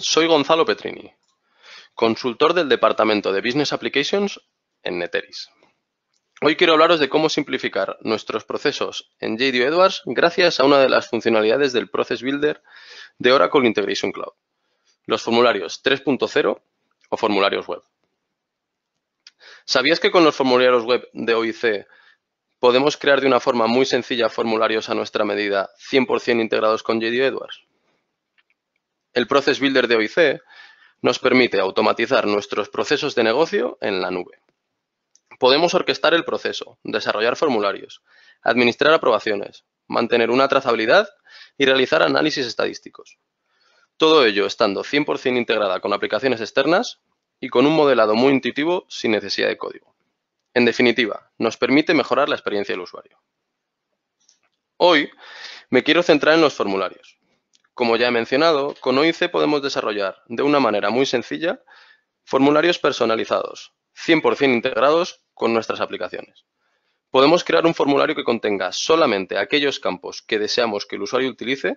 Soy Gonzalo Petrini, consultor del Departamento de Business Applications en Neteris. Hoy quiero hablaros de cómo simplificar nuestros procesos en JDO Edwards gracias a una de las funcionalidades del Process Builder de Oracle Integration Cloud, los formularios 3.0 o formularios web. ¿Sabías que con los formularios web de OIC podemos crear de una forma muy sencilla formularios a nuestra medida 100% integrados con JDO Edwards? El Process Builder de OIC nos permite automatizar nuestros procesos de negocio en la nube. Podemos orquestar el proceso, desarrollar formularios, administrar aprobaciones, mantener una trazabilidad y realizar análisis estadísticos. Todo ello estando 100% integrada con aplicaciones externas y con un modelado muy intuitivo sin necesidad de código. En definitiva, nos permite mejorar la experiencia del usuario. Hoy me quiero centrar en los formularios. Como ya he mencionado, con OIC podemos desarrollar de una manera muy sencilla formularios personalizados, 100% integrados con nuestras aplicaciones. Podemos crear un formulario que contenga solamente aquellos campos que deseamos que el usuario utilice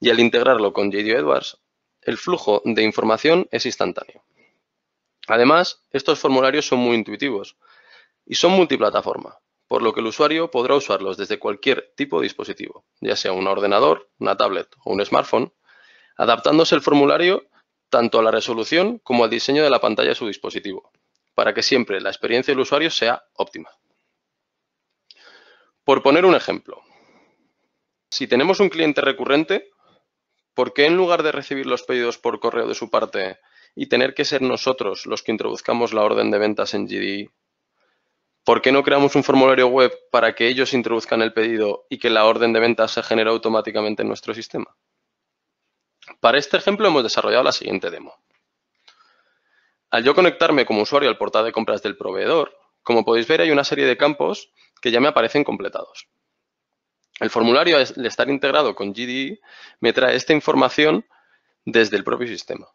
y al integrarlo con JD Edwards, el flujo de información es instantáneo. Además, estos formularios son muy intuitivos y son multiplataforma por lo que el usuario podrá usarlos desde cualquier tipo de dispositivo, ya sea un ordenador, una tablet o un smartphone, adaptándose el formulario tanto a la resolución como al diseño de la pantalla de su dispositivo, para que siempre la experiencia del usuario sea óptima. Por poner un ejemplo, si tenemos un cliente recurrente, ¿por qué en lugar de recibir los pedidos por correo de su parte y tener que ser nosotros los que introduzcamos la orden de ventas en GDI, ¿Por qué no creamos un formulario web para que ellos introduzcan el pedido y que la orden de venta se genere automáticamente en nuestro sistema? Para este ejemplo hemos desarrollado la siguiente demo. Al yo conectarme como usuario al portal de compras del proveedor, como podéis ver hay una serie de campos que ya me aparecen completados. El formulario, al estar integrado con GDI, e, me trae esta información desde el propio sistema.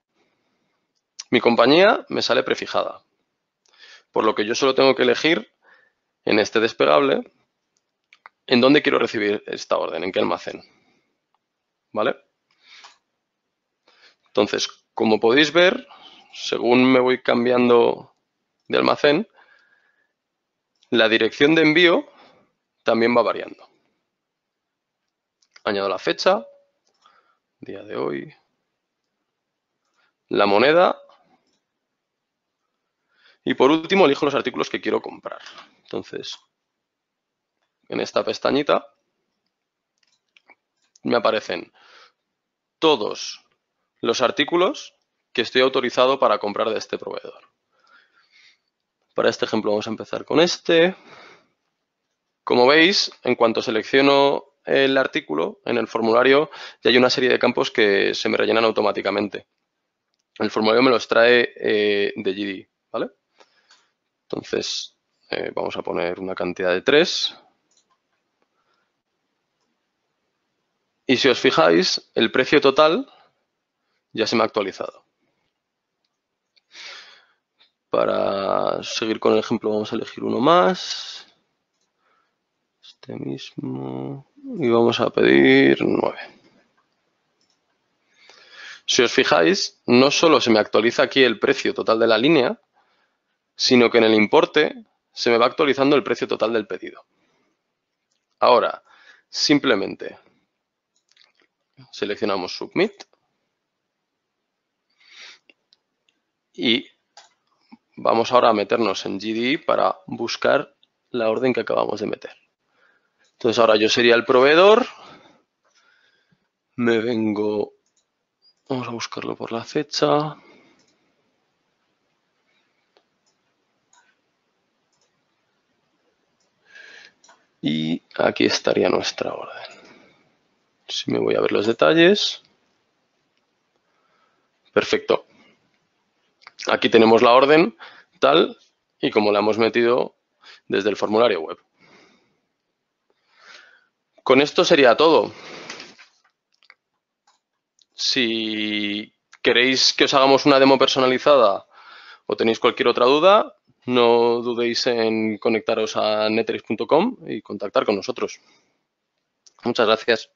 Mi compañía me sale prefijada, por lo que yo solo tengo que elegir en este despegable, en dónde quiero recibir esta orden, en qué almacén. ¿Vale? Entonces, como podéis ver, según me voy cambiando de almacén, la dirección de envío también va variando. Añado la fecha, día de hoy, la moneda y por último elijo los artículos que quiero comprar. Entonces, en esta pestañita me aparecen todos los artículos que estoy autorizado para comprar de este proveedor. Para este ejemplo vamos a empezar con este. Como veis, en cuanto selecciono el artículo, en el formulario ya hay una serie de campos que se me rellenan automáticamente. El formulario me los trae eh, de GD, ¿vale? Entonces, eh, vamos a poner una cantidad de 3. Y si os fijáis, el precio total ya se me ha actualizado. Para seguir con el ejemplo vamos a elegir uno más. Este mismo. Y vamos a pedir 9. Si os fijáis, no solo se me actualiza aquí el precio total de la línea, sino que en el importe se me va actualizando el precio total del pedido. Ahora, simplemente seleccionamos Submit y vamos ahora a meternos en GDI e para buscar la orden que acabamos de meter. Entonces ahora yo sería el proveedor, me vengo, vamos a buscarlo por la fecha, Y aquí estaría nuestra orden. Si me voy a ver los detalles. Perfecto. Aquí tenemos la orden tal y como la hemos metido desde el formulario web. Con esto sería todo. Si queréis que os hagamos una demo personalizada o tenéis cualquier otra duda, no dudéis en conectaros a netrix.com y contactar con nosotros. Muchas gracias.